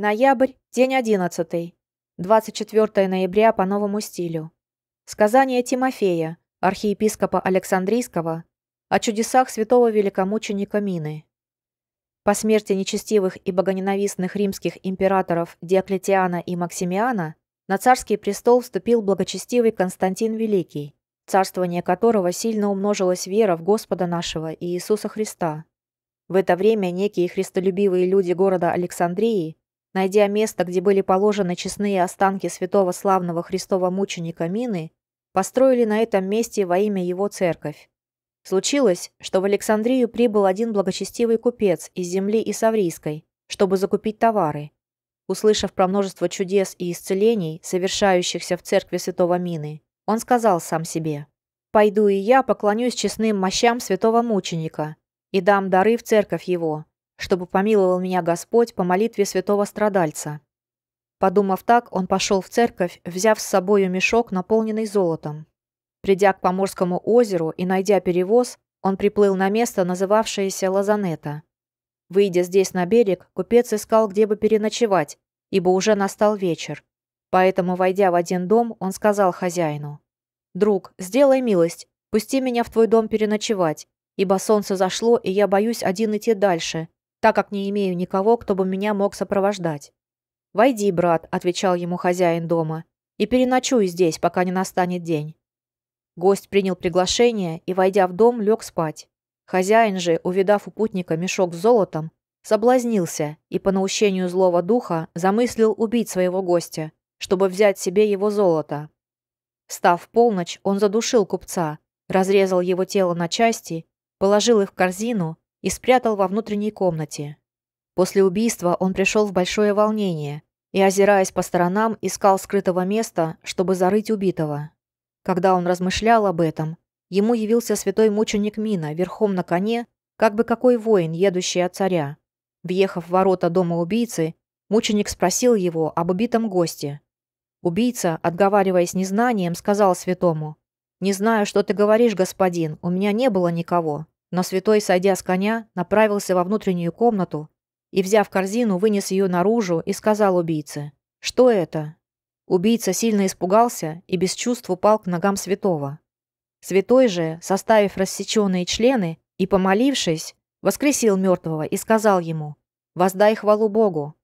Ноябрь, день 11. 24 ноября по новому стилю. Сказание Тимофея, архиепископа Александрийского, о чудесах святого великомученика Мины. По смерти нечестивых и богоненавистных римских императоров Диоклетиана и Максимиана на царский престол вступил благочестивый Константин Великий, царствование которого сильно умножилась вера в Господа нашего и Иисуса Христа. В это время некие христолюбивые люди города Александрии Найдя место, где были положены честные останки святого славного Христова мученика Мины, построили на этом месте во имя его церковь. Случилось, что в Александрию прибыл один благочестивый купец из земли Исаврийской, чтобы закупить товары. Услышав про множество чудес и исцелений, совершающихся в церкви святого Мины, он сказал сам себе, «Пойду и я поклонюсь честным мощам святого мученика и дам дары в церковь его, чтобы помиловал меня Господь по молитве святого страдальца. Подумав так, он пошел в церковь, взяв с собою мешок, наполненный золотом. Придя к Поморскому озеру и найдя перевоз, он приплыл на место, называвшееся Лазанета. Выйдя здесь на берег, купец искал, где бы переночевать, ибо уже настал вечер. Поэтому, войдя в один дом, он сказал хозяину. «Друг, сделай милость, пусти меня в твой дом переночевать, ибо солнце зашло, и я боюсь один идти дальше, так как не имею никого, кто бы меня мог сопровождать. «Войди, брат», — отвечал ему хозяин дома, «и переночуй здесь, пока не настанет день». Гость принял приглашение и, войдя в дом, лег спать. Хозяин же, увидав у путника мешок с золотом, соблазнился и по наущению злого духа замыслил убить своего гостя, чтобы взять себе его золото. Став в полночь, он задушил купца, разрезал его тело на части, положил их в корзину и спрятал во внутренней комнате. После убийства он пришел в большое волнение и, озираясь по сторонам, искал скрытого места, чтобы зарыть убитого. Когда он размышлял об этом, ему явился святой мученик Мина верхом на коне, как бы какой воин, едущий от царя. Въехав в ворота дома убийцы, мученик спросил его об убитом госте. Убийца, отговариваясь незнанием, сказал святому, «Не знаю, что ты говоришь, господин, у меня не было никого». Но святой, сойдя с коня, направился во внутреннюю комнату и, взяв корзину, вынес ее наружу и сказал убийце «Что это?». Убийца сильно испугался и без чувств упал к ногам святого. Святой же, составив рассеченные члены и помолившись, воскресил мертвого и сказал ему «Воздай хвалу Богу».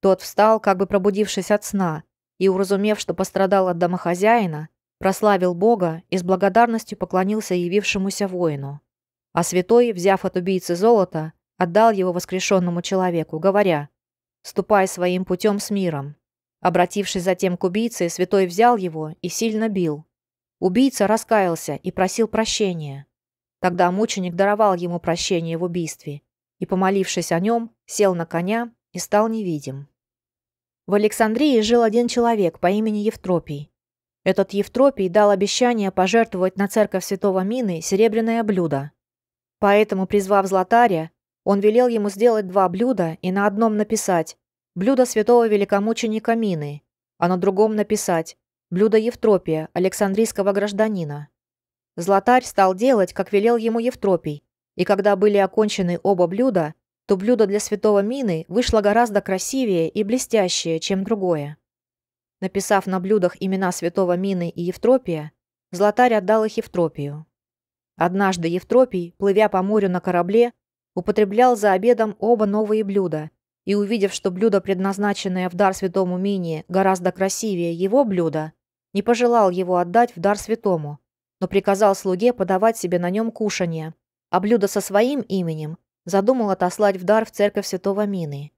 Тот встал, как бы пробудившись от сна, и, уразумев, что пострадал от домохозяина, прославил Бога и с благодарностью поклонился явившемуся воину. А святой, взяв от убийцы золото, отдал его воскрешенному человеку, говоря, «Ступай своим путем с миром». Обратившись затем к убийце, святой взял его и сильно бил. Убийца раскаялся и просил прощения. Тогда мученик даровал ему прощение в убийстве и, помолившись о нем, сел на коня и стал невидим. В Александрии жил один человек по имени Евтропий. Этот Евтропий дал обещание пожертвовать на церковь святого Мины серебряное блюдо, Поэтому, призвав златаря, он велел ему сделать два блюда и на одном написать «Блюдо святого великомученика Мины», а на другом написать «Блюдо Евтропия, Александрийского гражданина». Златарь стал делать, как велел ему Евтропий, и когда были окончены оба блюда, то блюдо для святого Мины вышло гораздо красивее и блестящее, чем другое. Написав на блюдах имена святого Мины и Евтропия, Златарь отдал их Евтропию. Однажды Евтропий, плывя по морю на корабле, употреблял за обедом оба новые блюда, и увидев, что блюдо, предназначенное в дар святому Минии, гораздо красивее его блюда, не пожелал его отдать в дар святому, но приказал слуге подавать себе на нем кушанье, а блюдо со своим именем задумал отослать в дар в церковь святого Мины.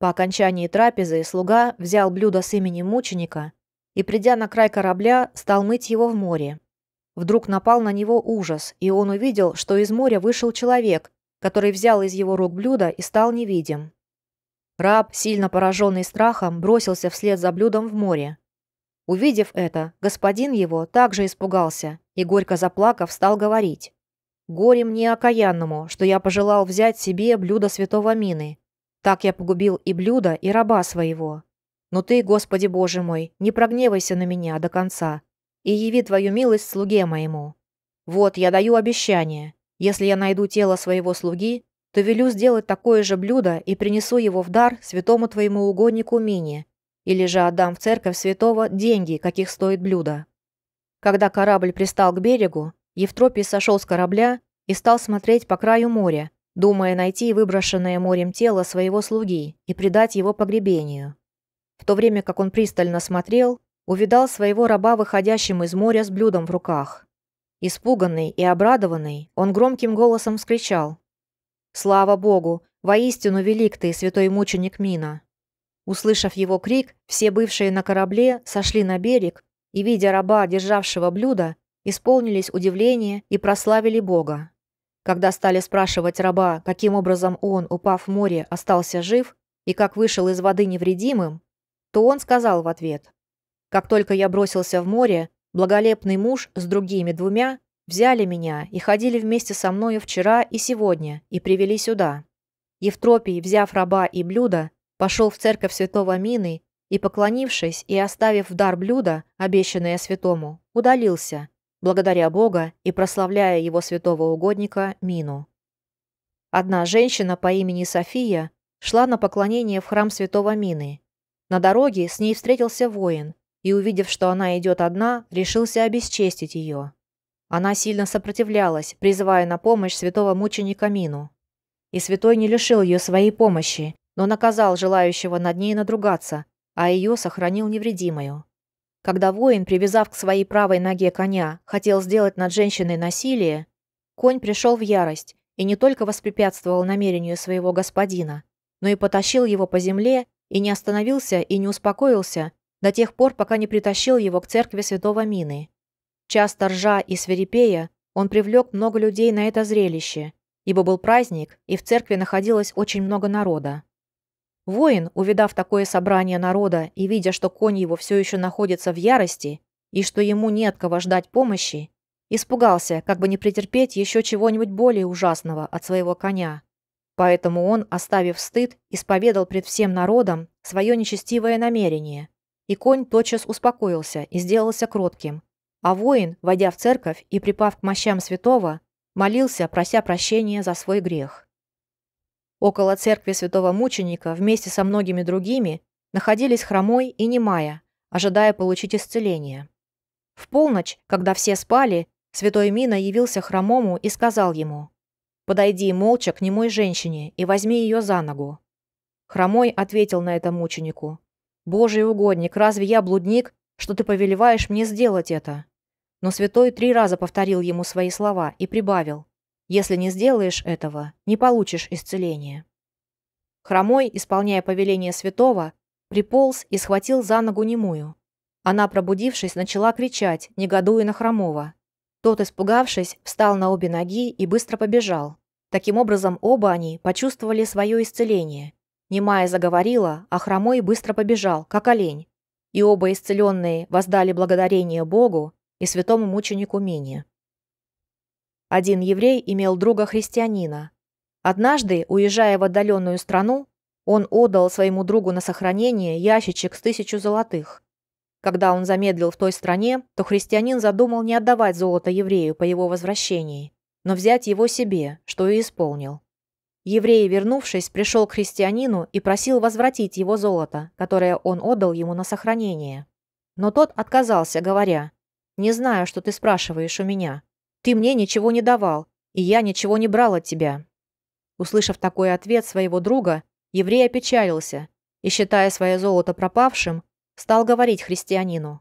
По окончании трапезы слуга взял блюдо с именем мученика и, придя на край корабля, стал мыть его в море. Вдруг напал на него ужас, и он увидел, что из моря вышел человек, который взял из его рук блюдо и стал невидим. Раб, сильно пораженный страхом, бросился вслед за блюдом в море. Увидев это, господин его также испугался и, горько заплакав, стал говорить. «Горе мне окаянному, что я пожелал взять себе блюдо святого мины. Так я погубил и блюдо, и раба своего. Но ты, Господи Боже мой, не прогневайся на меня до конца, и яви твою милость слуге моему. Вот, я даю обещание. Если я найду тело своего слуги, то велю сделать такое же блюдо и принесу его в дар святому твоему угоднику Мини, или же отдам в церковь святого деньги, каких стоит блюдо». Когда корабль пристал к берегу, Евтропий сошел с корабля и стал смотреть по краю моря, думая найти выброшенное морем тело своего слуги и предать его погребению. В то время как он пристально смотрел, увидал своего раба выходящим из моря с блюдом в руках. Испуганный и обрадованный, он громким голосом вскричал. «Слава Богу! Воистину велик ты, святой мученик Мина!» Услышав его крик, все бывшие на корабле сошли на берег и, видя раба, державшего блюдо, исполнились удивления и прославили Бога. Когда стали спрашивать раба, каким образом он, упав в море, остался жив и как вышел из воды невредимым, то он сказал в ответ как только я бросился в море, благолепный муж с другими двумя взяли меня и ходили вместе со мною вчера и сегодня и привели сюда. Евтропий, взяв раба и блюдо, пошел в церковь святого Мины и, поклонившись и оставив в дар блюдо, обещанное святому, удалился, благодаря Бога и прославляя его святого угодника Мину. Одна женщина по имени София шла на поклонение в храм святого Мины. На дороге с ней встретился воин и, увидев, что она идет одна, решился обесчестить ее. Она сильно сопротивлялась, призывая на помощь святого мученика Мину. И святой не лишил ее своей помощи, но наказал желающего над ней надругаться, а ее сохранил невредимую. Когда воин, привязав к своей правой ноге коня, хотел сделать над женщиной насилие, конь пришел в ярость и не только воспрепятствовал намерению своего господина, но и потащил его по земле и не остановился и не успокоился, до тех пор, пока не притащил его к церкви святого Мины. Часто ржа и свирепея, он привлек много людей на это зрелище, ибо был праздник, и в церкви находилось очень много народа. Воин, увидав такое собрание народа и видя, что конь его все еще находится в ярости и что ему нет кого ждать помощи, испугался, как бы не претерпеть еще чего-нибудь более ужасного от своего коня. Поэтому он, оставив стыд, исповедал пред всем народом свое нечестивое намерение – и конь тотчас успокоился и сделался кротким. А воин, войдя в церковь и припав к мощам святого, молился, прося прощения за свой грех. Около церкви святого мученика вместе со многими другими находились хромой и немая, ожидая получить исцеление. В полночь, когда все спали, святой Мина явился хромому и сказал ему «Подойди молча к немой женщине и возьми ее за ногу». Хромой ответил на это мученику «Божий угодник, разве я блудник, что ты повелеваешь мне сделать это?» Но святой три раза повторил ему свои слова и прибавил. «Если не сделаешь этого, не получишь исцеления». Хромой, исполняя повеление святого, приполз и схватил за ногу немую. Она, пробудившись, начала кричать, негодуя на хромого. Тот, испугавшись, встал на обе ноги и быстро побежал. Таким образом, оба они почувствовали свое исцеление Немая заговорила, а Хромой быстро побежал, как олень. И оба исцеленные воздали благодарение Богу и святому мученику Мине. Один еврей имел друга-христианина. Однажды, уезжая в отдаленную страну, он отдал своему другу на сохранение ящичек с тысячу золотых. Когда он замедлил в той стране, то христианин задумал не отдавать золото еврею по его возвращении, но взять его себе, что и исполнил. Еврей, вернувшись, пришел к христианину и просил возвратить его золото, которое он отдал ему на сохранение. Но тот отказался, говоря, «Не знаю, что ты спрашиваешь у меня. Ты мне ничего не давал, и я ничего не брал от тебя». Услышав такой ответ своего друга, еврей опечалился и, считая свое золото пропавшим, стал говорить христианину,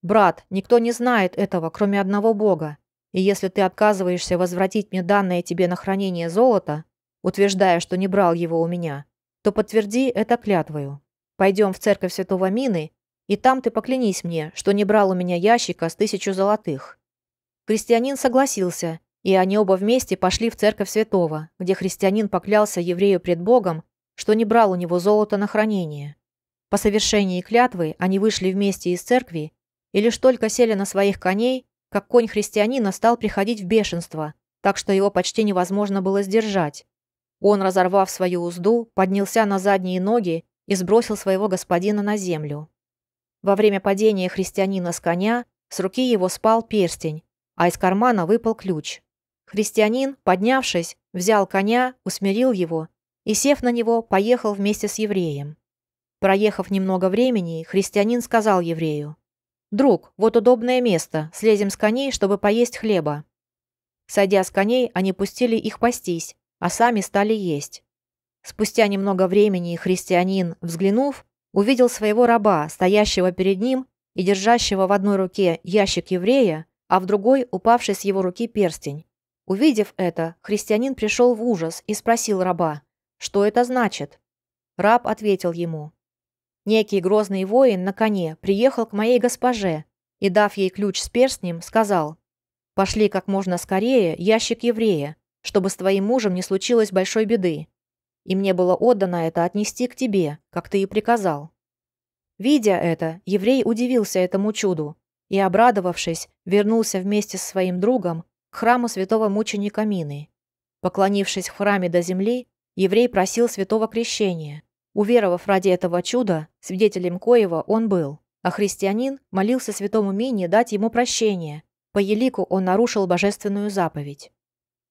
«Брат, никто не знает этого, кроме одного Бога, и если ты отказываешься возвратить мне данное тебе на хранение золото, утверждая, что не брал его у меня, то подтверди это клятвою. Пойдем в церковь святого Мины, и там ты поклянись мне, что не брал у меня ящика с тысячу золотых». Христианин согласился, и они оба вместе пошли в церковь святого, где христианин поклялся еврею пред Богом, что не брал у него золото на хранение. По совершении клятвы они вышли вместе из церкви, и лишь только сели на своих коней, как конь христианина стал приходить в бешенство, так что его почти невозможно было сдержать. Он, разорвав свою узду, поднялся на задние ноги и сбросил своего господина на землю. Во время падения христианина с коня с руки его спал перстень, а из кармана выпал ключ. Христианин, поднявшись, взял коня, усмирил его и, сев на него, поехал вместе с евреем. Проехав немного времени, христианин сказал еврею, «Друг, вот удобное место, слезем с коней, чтобы поесть хлеба». Сойдя с коней, они пустили их пастись, а сами стали есть. Спустя немного времени христианин, взглянув, увидел своего раба, стоящего перед ним и держащего в одной руке ящик еврея, а в другой упавший с его руки перстень. Увидев это, христианин пришел в ужас и спросил раба, что это значит. Раб ответил ему, «Некий грозный воин на коне приехал к моей госпоже и, дав ей ключ с перстнем, сказал, «Пошли как можно скорее ящик еврея, чтобы с твоим мужем не случилось большой беды. И мне было отдано это отнести к тебе, как ты и приказал». Видя это, еврей удивился этому чуду и, обрадовавшись, вернулся вместе с своим другом к храму святого мученика Мины. Поклонившись в храме до земли, еврей просил святого крещения, уверовав ради этого чуда, свидетелем коего он был. А христианин молился святому Мине дать ему прощение. По елику он нарушил божественную заповедь.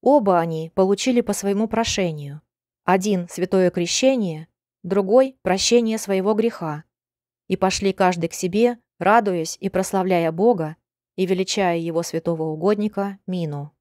Оба они получили по своему прошению. Один – святое крещение, другой – прощение своего греха. И пошли каждый к себе, радуясь и прославляя Бога, и величая его святого угодника Мину.